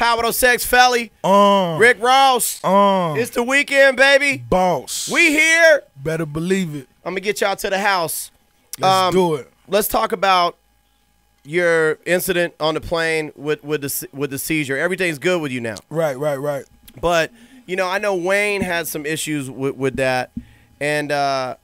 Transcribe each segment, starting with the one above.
Power sex, Felly. Um, Rick Ross. Um, it's the weekend, baby. Boss. We here. Better believe it. I'm going to get y'all to the house. Let's um, do it. Let's talk about your incident on the plane with, with, the, with the seizure. Everything's good with you now. Right, right, right. But, you know, I know Wayne had some issues with, with that. And, uh,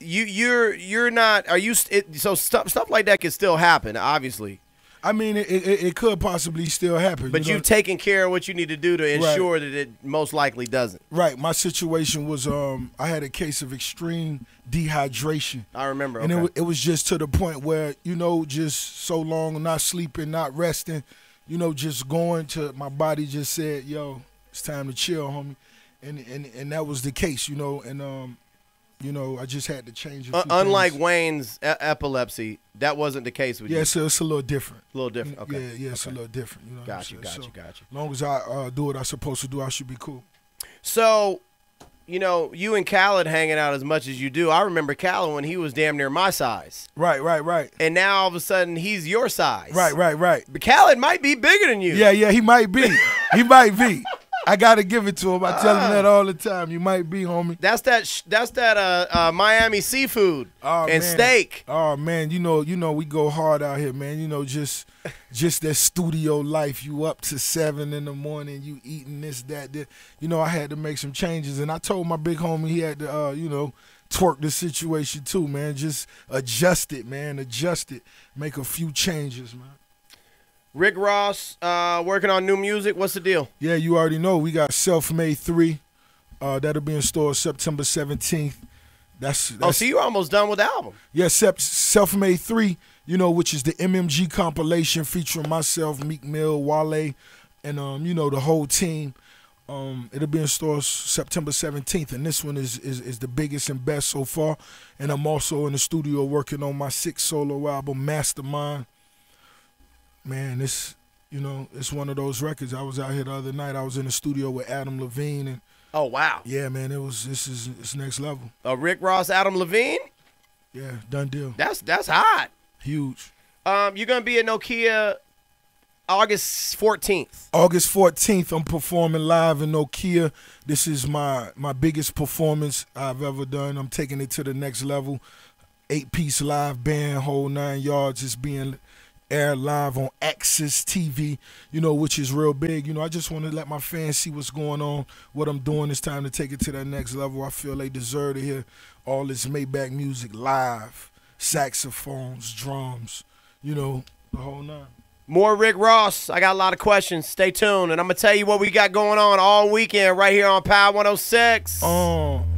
you you're you're not are you it, so stuff stuff like that can still happen obviously I mean, it, it, it, could possibly still happen. But you have taken care of what you need to do to ensure right. that it most likely doesn't. Right. My situation was um, I had a case of extreme dehydration. I remember. And okay. it, it was just to the point where, you know, just so long not sleeping, not resting, you know, just going to my body just said, yo, it's time to chill, homie. And, and, and that was the case, you know, and um, you know, I just had to change. Uh, unlike things. Wayne's e epilepsy, that wasn't the case with yeah, you. Yeah, so it's a little different. A little different. Okay. Yeah, yeah, okay. it's a little different. You know got you, got so you, got you. As long as I uh, do what I'm supposed to do, I should be cool. So, you know, you and Khaled hanging out as much as you do. I remember Khaled when he was damn near my size. Right, right, right. And now all of a sudden he's your size. Right, right, right. But Khaled might be bigger than you. Yeah, yeah, he might be. he might be. I gotta give it to him. I tell him that ah. all the time. You might be, homie. That's that. sh- That's that. Uh, uh, Miami seafood Oh, and man. steak. Oh man, you know, you know, we go hard out here, man. You know, just, just that studio life. You up to seven in the morning. You eating this, that, that. You know, I had to make some changes, and I told my big homie he had to, uh, you know, twerk the situation too, man. Just adjust it, man. Adjust it. Make a few changes, man. Rick Ross uh, working on new music. What's the deal? Yeah, you already know. We got Self Made 3. Uh, that'll be in store September 17th. That's, that's, oh, so you're almost done with the album. Yeah, Self Made 3, you know, which is the MMG compilation featuring myself, Meek Mill, Wale, and, um, you know, the whole team. Um, it'll be in store September 17th, and this one is, is, is the biggest and best so far. And I'm also in the studio working on my sixth solo album, Mastermind man, this you know, it's one of those records. I was out here the other night. I was in the studio with Adam Levine and Oh wow. Yeah, man, it was this is it's next level. Uh, Rick Ross, Adam Levine? Yeah, done deal. That's that's hot. Huge. Um, you're gonna be at Nokia August 14th. August 14th, I'm performing live in Nokia. This is my my biggest performance I've ever done. I'm taking it to the next level. Eight piece live band, whole nine yards, just being air live on Axis TV, you know, which is real big. You know, I just want to let my fans see what's going on, what I'm doing. It's time to take it to that next level. I feel they deserve to hear all this Maybach music live, saxophones, drums, you know, the whole nine. More Rick Ross. I got a lot of questions. Stay tuned, and I'm gonna tell you what we got going on all weekend right here on Power 106. Um.